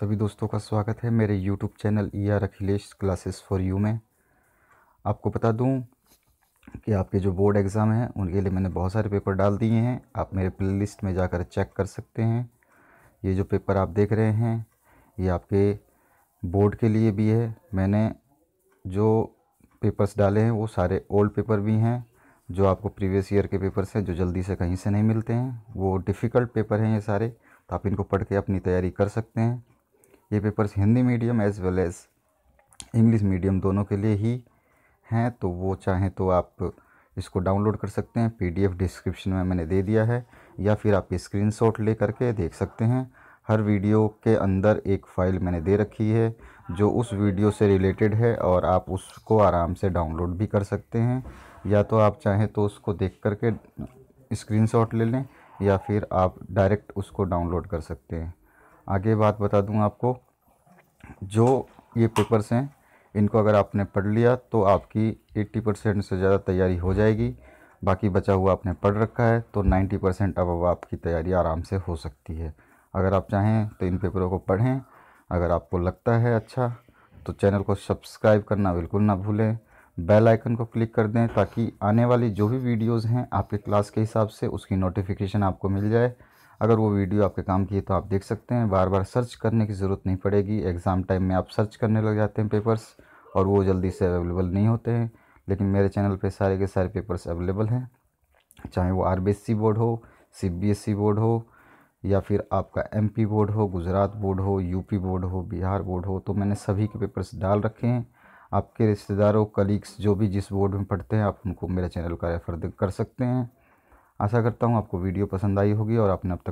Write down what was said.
सभी दोस्तों का स्वागत है मेरे YouTube channel E e R Akhilesh classes for you में आपको बता दूं कि आपके जो बोर्ड एग्ज़ाम हैं उनके लिए मैंने बहुत सारे पेपर डाल दिए हैं आप मेरे प्लेलिस्ट में जाकर चेक कर सकते हैं ये जो पेपर आप देख रहे हैं ये आपके बोर्ड के लिए भी है मैंने जो पेपर्स डाले हैं वो सारे ओल्ड पेपर भी हैं जो आपको प्रीवियस ईयर के पेपर्स हैं जो जल्दी से कहीं से नहीं मिलते हैं वो डिफ़िकल्ट पेपर हैं ये सारे तो आप इनको पढ़ के अपनी तैयारी कर सकते हैं ये papers Hindi medium as well as English medium दोनों के लिए ही हैं तो वो चाहें तो आप इसको डाउनलोड कर सकते हैं पीडीएफ डिस्क्रिप्शन में मैंने दे दिया है या फिर आप स्क्रीनशॉट ले करके देख सकते हैं हर वीडियो के अंदर एक फ़ाइल मैंने दे रखी है जो उस वीडियो से रिलेटेड है और आप उसको आराम से डाउनलोड भी कर सकते हैं या तो आप चाहें तो उसको देख करके स्क्रीनशॉट ले लें या फिर आप डायरेक्ट उसको डाउनलोड कर सकते हैं आगे बात बता दूँ आपको जो ये पेपर्स हैं इनको अगर आपने पढ़ लिया तो आपकी 80 परसेंट से ज़्यादा तैयारी हो जाएगी बाकी बचा हुआ आपने पढ़ रखा है तो 90 परसेंट अब आपकी तैयारी आराम से हो सकती है अगर आप चाहें तो इन पेपरों को पढ़ें अगर आपको लगता है अच्छा तो चैनल को सब्सक्राइब करना बिल्कुल ना भूलें बेल आइकन को क्लिक कर दें ताकि आने वाली जो भी वीडियोज़ हैं आपके क्लास के हिसाब से उसकी नोटिफिकेशन आपको मिल जाए अगर वो वीडियो आपके काम की है तो आप देख सकते हैं बार बार सर्च करने की ज़रूरत नहीं पड़ेगी एग्ज़ाम टाइम में आप सर्च करने लग जाते हैं पेपर्स और वो जल्दी से अवेलेबल नहीं होते हैं लेकिन मेरे चैनल पे सारे के सारे पेपर्स अवेलेबल हैं चाहे वो आर बोर्ड हो सी बोर्ड हो या फिर आपका एम बोर्ड हो गुजरात बोर्ड हो यूपी बोर्ड हो बिहार बोर्ड हो तो मैंने सभी के पेपर्स डाल रखे हैं आपके रिश्तेदारों कलीग्स जो भी जिस बोर्ड में पढ़ते हैं आप उनको मेरे चैनल का रेफ़र कर सकते हैं आशा करता हूँ आपको वीडियो पसंद आई होगी और आपने अब तक